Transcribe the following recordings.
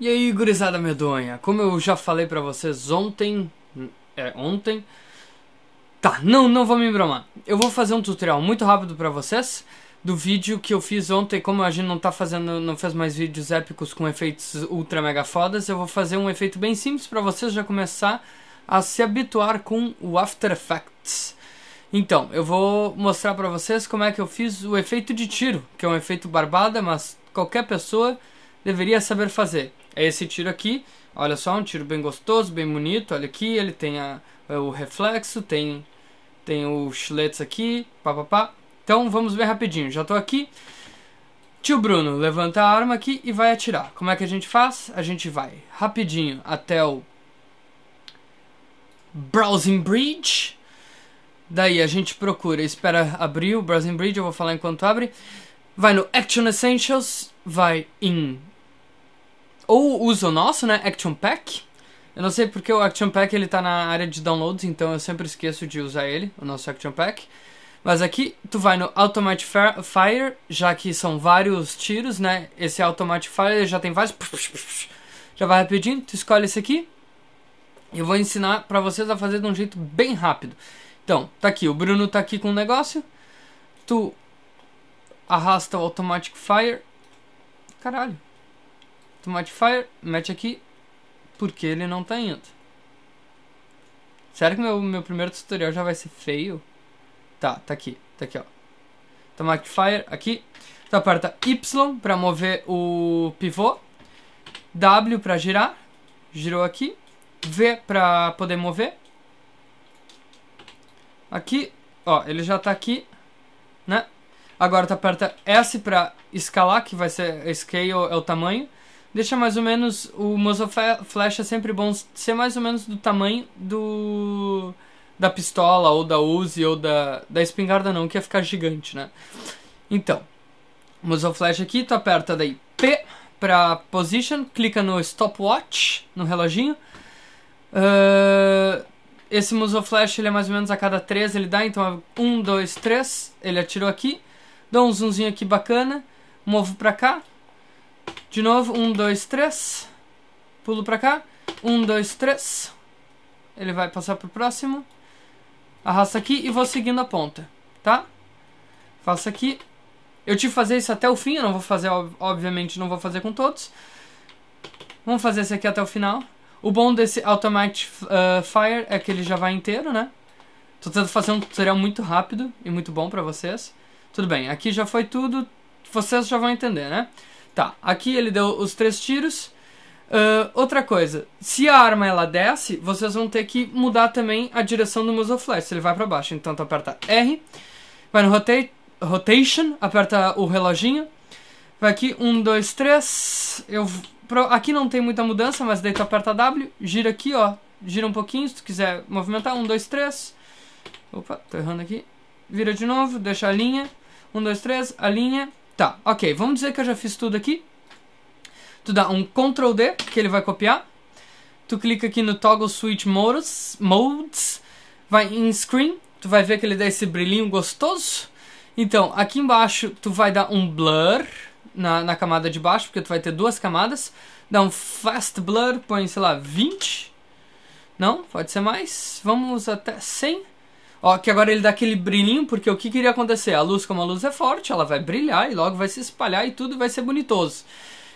E aí, gurizada medonha, como eu já falei pra vocês ontem, é, ontem, tá, não, não vou me embromar, eu vou fazer um tutorial muito rápido pra vocês do vídeo que eu fiz ontem, como a gente não tá fazendo, não fez mais vídeos épicos com efeitos ultra mega fodas, eu vou fazer um efeito bem simples pra vocês já começar a se habituar com o After Effects. Então, eu vou mostrar pra vocês como é que eu fiz o efeito de tiro, que é um efeito barbada, mas qualquer pessoa deveria saber fazer. É esse tiro aqui. Olha só, um tiro bem gostoso, bem bonito. Olha aqui, ele tem a, é o reflexo, tem, tem o chiletes aqui, papapá. Então vamos ver rapidinho, já estou aqui. Tio Bruno levanta a arma aqui e vai atirar. Como é que a gente faz? A gente vai rapidinho até o Browsing Bridge. Daí a gente procura, espera abrir o Browsing Bridge, eu vou falar enquanto abre. Vai no Action Essentials, vai em ou usa o nosso, né, Action Pack. Eu não sei porque o Action Pack ele tá na área de downloads, então eu sempre esqueço de usar ele, o nosso Action Pack. Mas aqui tu vai no Automatic Fire, já que são vários tiros, né? Esse Automatic Fire já tem vários. Já vai rapidinho, tu escolhe esse aqui. Eu vou ensinar pra vocês a fazer de um jeito bem rápido. Então, tá aqui, o Bruno tá aqui com o um negócio. Tu arrasta o Automatic Fire. Caralho to modifier, mete aqui porque ele não tá indo. Será que meu, meu primeiro tutorial já vai ser feio? Tá, tá aqui, tá aqui, ó. Então, modifier aqui. Tu então, aperta Y para mover o pivô, W para girar, girou aqui, V para poder mover. Aqui, ó, ele já tá aqui, né? Agora tu aperta S para escalar, que vai ser scale é o tamanho deixa mais ou menos. O Muzzle Flash é sempre bom ser mais ou menos do tamanho do. da pistola, ou da Uzi, ou da. da espingarda, não, que ia ficar gigante, né? Então, Muzzle Flash aqui, tu aperta daí P para position, clica no stopwatch, no reloginho. Uh, esse muzzle flash ele é mais ou menos a cada 3 ele dá, então é 1, 2, 3, ele atirou aqui, dá um zoomzinho aqui bacana, movo pra cá, de novo, um, dois, três. Pulo pra cá. Um, dois, três. Ele vai passar pro próximo. Arrasta aqui e vou seguindo a ponta, tá? Faço aqui. Eu tive que fazer isso até o fim, eu não vou fazer, obviamente, não vou fazer com todos. Vamos fazer esse aqui até o final. O bom desse Automatic uh, ah, Fire é que ele já vai inteiro, né? Tô tentando fazer um tutorial muito rápido e muito bom pra vocês. Tudo bem, aqui já foi tudo, vocês já vão entender, né? Tá, aqui ele deu os três tiros. Uh, outra coisa, se a arma ela desce, vocês vão ter que mudar também a direção do muzzle flash, se ele vai para baixo. Então tu aperta R, vai no rotate, rotation, aperta o reloginho, vai aqui, 1, 2, 3, eu... Aqui não tem muita mudança, mas daí tu aperta W, gira aqui, ó, gira um pouquinho, se tu quiser movimentar, 1, 2, 3, opa, tô errando aqui, vira de novo, deixa a linha, 1, 2, 3, a linha, Tá, ok. Vamos dizer que eu já fiz tudo aqui. Tu dá um Ctrl D, que ele vai copiar. Tu clica aqui no Toggle Switch Modes, modes vai em Screen, tu vai ver que ele dá esse brilhinho gostoso. Então, aqui embaixo tu vai dar um Blur na, na camada de baixo, porque tu vai ter duas camadas. Dá um Fast Blur, põe, sei lá, 20. Não, pode ser mais. Vamos até 100. Ó, que agora ele dá aquele brilhinho, porque o que queria acontecer? A luz, como a luz é forte, ela vai brilhar e logo vai se espalhar e tudo vai ser bonitoso.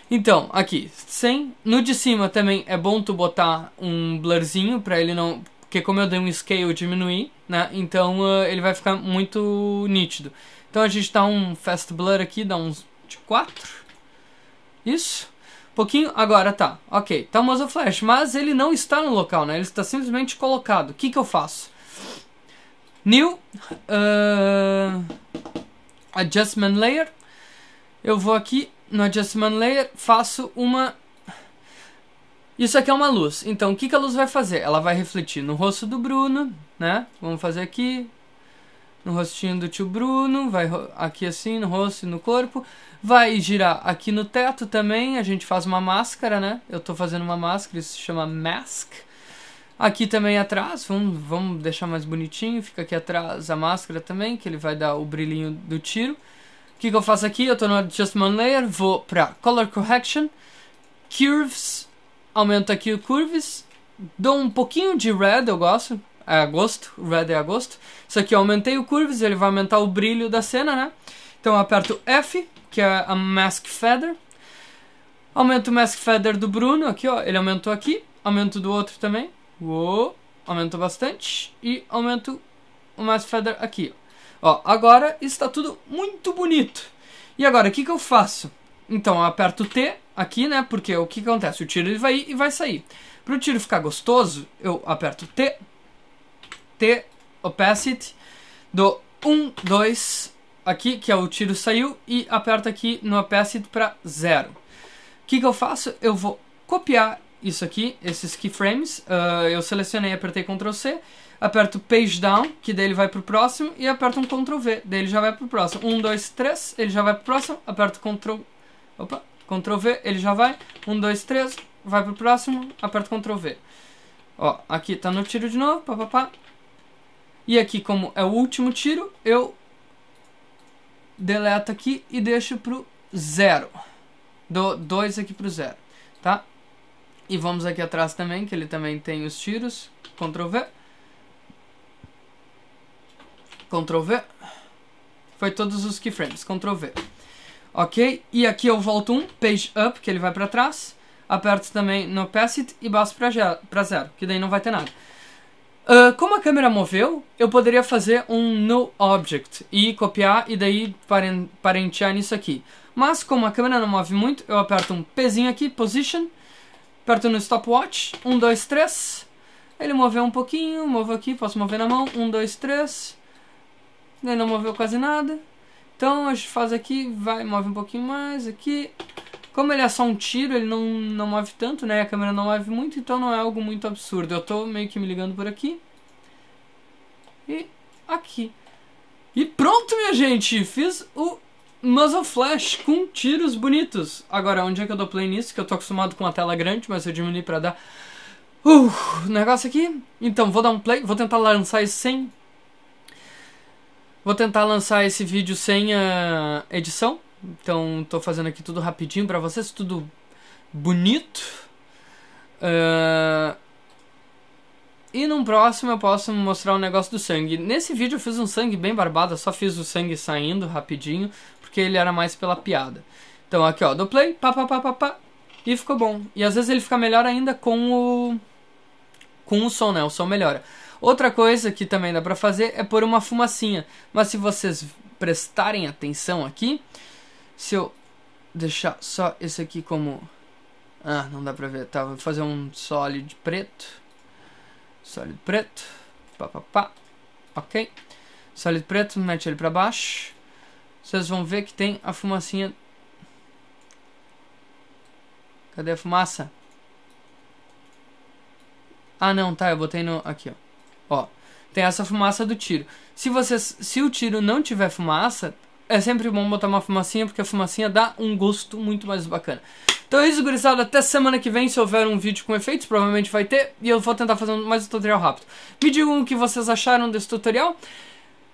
Então, aqui, 100. No de cima também é bom tu botar um blurzinho pra ele não... Porque como eu dei um scale, diminuir, né? Então uh, ele vai ficar muito nítido. Então a gente dá um fast blur aqui, dá uns de 4. Isso. Pouquinho, agora tá. Ok, tá o muzzle flash, mas ele não está no local, né? Ele está simplesmente colocado. O que que eu faço? New uh, Adjustment Layer. Eu vou aqui no Adjustment Layer, faço uma... Isso aqui é uma luz. Então, o que, que a luz vai fazer? Ela vai refletir no rosto do Bruno, né? Vamos fazer aqui. No rostinho do tio Bruno, vai aqui assim, no rosto e no corpo. Vai girar aqui no teto também, a gente faz uma máscara, né? Eu estou fazendo uma máscara, isso se chama Mask. Aqui também atrás, vamos, vamos deixar mais bonitinho, fica aqui atrás a máscara também, que ele vai dar o brilhinho do tiro. O que, que eu faço aqui? Eu estou no Adjustment Layer, vou para Color Correction, Curves, aumento aqui o Curves, dou um pouquinho de Red, eu gosto, é agosto, Red é agosto. Isso aqui eu aumentei o Curves, ele vai aumentar o brilho da cena, né? Então eu aperto F, que é a Mask Feather. Aumento o Mask Feather do Bruno, aqui ó, ele aumentou aqui, aumento do outro também. Uou, aumentou bastante e aumento o mais feather aqui. Ó, agora está tudo muito bonito. E agora, o que, que eu faço? Então, eu aperto T aqui, né? Porque o que, que acontece? O tiro ele vai ir e vai sair. Para o tiro ficar gostoso, eu aperto T, T, opacity, dou 1, 2, aqui, que é o tiro saiu, e aperto aqui no opacity para 0. O que, que eu faço? Eu vou copiar isso aqui, esses keyframes. Uh, eu selecionei, apertei Ctrl C, aperto Page Down, que daí ele vai pro próximo, e aperto um Ctrl V, daí ele já vai pro próximo. 1, 2, 3, ele já vai pro próximo, aperto Ctrl... Opa, Ctrl V, ele já vai. 1, 2, 3, vai pro próximo, aperto Ctrl V. Ó, aqui tá no tiro de novo, papapá. E aqui, como é o último tiro, eu deleto aqui e deixo pro zero. Dou 2 aqui pro zero, tá? E vamos aqui atrás também, que ele também tem os tiros. Ctrl V. Ctrl V. Foi todos os keyframes. Ctrl V. Ok, e aqui eu volto um, page up, que ele vai para trás. Aperto também no opacity e baixo para zero, que daí não vai ter nada. Uh, como a câmera moveu, eu poderia fazer um no object e copiar e daí parentear nisso aqui. Mas como a câmera não move muito, eu aperto um Pzinho aqui, position, aperto no stopwatch, 1, 2, 3. Ele moveu um pouquinho, movo aqui, posso mover na mão, 1, 2, 3. Ele não moveu quase nada. Então a gente faz aqui, vai, move um pouquinho mais aqui. Como ele é só um tiro, ele não, não move tanto, né? A câmera não move muito, então não é algo muito absurdo. Eu estou meio que me ligando por aqui. E aqui. E pronto, minha gente! Fiz o Muzzle Flash com tiros bonitos. Agora, onde é que eu dou play nisso? Que eu tô acostumado com a tela grande, mas eu diminui pra dar... Uh, negócio aqui. Então, vou dar um play. Vou tentar lançar isso sem... Vou tentar lançar esse vídeo sem a uh, edição. Então, tô fazendo aqui tudo rapidinho pra vocês. Tudo bonito. Uh... E num próximo eu posso mostrar o um negócio do sangue. Nesse vídeo eu fiz um sangue bem barbado, só fiz o sangue saindo rapidinho, porque ele era mais pela piada. Então aqui ó, do play, pá, pá, pá, pá, pá, e ficou bom. E às vezes ele fica melhor ainda com o com o som, né? O som melhora. Outra coisa que também dá para fazer é pôr uma fumacinha. Mas se vocês prestarem atenção aqui, se eu deixar só esse aqui como ah, não dá pra ver, tá, vou fazer um sólido preto, sólido preto, pá, pá, pá. ok, sólido preto, mete ele pra baixo, vocês vão ver que tem a fumacinha. Cadê a fumaça? Ah, não, tá, eu botei no... Aqui, ó. Ó, tem essa fumaça do tiro. Se vocês... Se o tiro não tiver fumaça, é sempre bom botar uma fumacinha, porque a fumacinha dá um gosto muito mais bacana. Então é isso, gurizada. Até semana que vem, se houver um vídeo com efeitos, provavelmente vai ter. E eu vou tentar fazer mais um tutorial rápido. Me digam o que vocês acharam desse tutorial.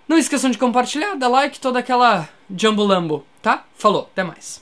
Não esqueçam de compartilhar, dar like, toda aquela jambulambo, tá? Falou, até mais.